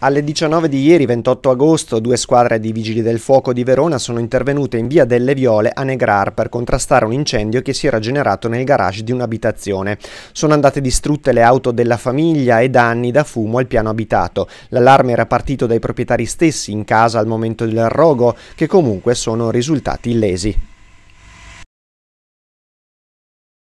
Alle 19 di ieri 28 agosto due squadre di vigili del fuoco di Verona sono intervenute in via delle Viole a Negrar per contrastare un incendio che si era generato nel garage di un'abitazione. Sono andate distrutte le auto della famiglia e danni da fumo al piano abitato. L'allarme era partito dai proprietari stessi in casa al momento del rogo che comunque sono risultati illesi.